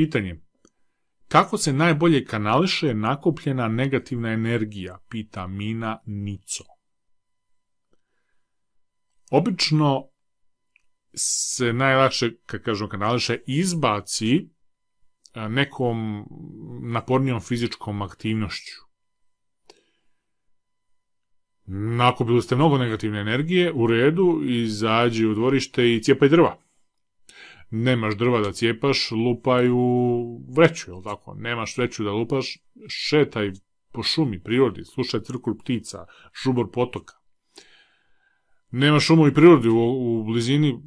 Pitanje. Kako se najbolje kanališe nakupljena negativna energija? Pita Mina Nico. Obično se najlakše, kad kažem kanališe, izbaci nekom napornijom fizičkom aktivnošću. Nakupili ste mnogo negativne energije, u redu, izađi u dvorište i cijepaj drva nemaš drva da cijepaš, lupaj u vreću, jel tako? Nemaš vreću da lupaš, šetaj po šumi, prirodi, slušaj crkur ptica, šubor potoka. Nemaš šumu i prirodi u, u blizini,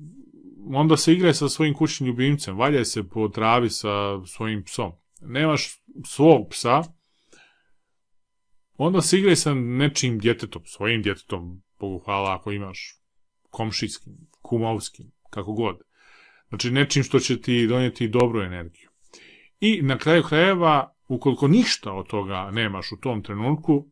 onda se igraj sa svojim kućnim ljubimcem, valjaj se po travi sa svojim psom. Nemaš svog psa, onda se igraj sa nečim djetetom, svojim djetetom, Bogu hvala ako imaš, komšijskim, kumovskim, kako god. Znači, nečim što će ti donijeti dobru energiju. I na kraju krajeva, ukoliko ništa od toga nemaš u tom trenutku,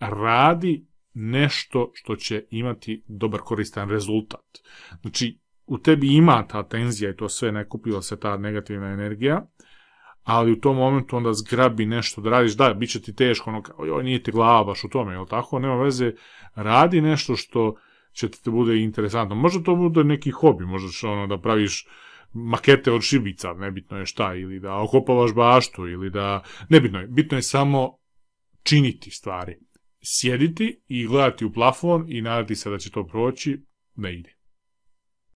radi nešto što će imati dobar koristan rezultat. Znači, u tebi ima ta tenzija i to sve, nekupila se ta negativna energija, ali u tom momentu onda zgrabi nešto da radiš, da, bit će ti teško, ono joj, nije ti glava baš u tome, jel tako, nema veze, radi nešto što će ti bude interesantno. Možda to bude neki hobi, možda ono da praviš makete od šibica, nebitno je šta, ili da okopavaš baštu, ili da, nebitno je, bitno je samo činiti stvari. Sjediti i gledati u plafon i nadati se da će to proći, ne ide.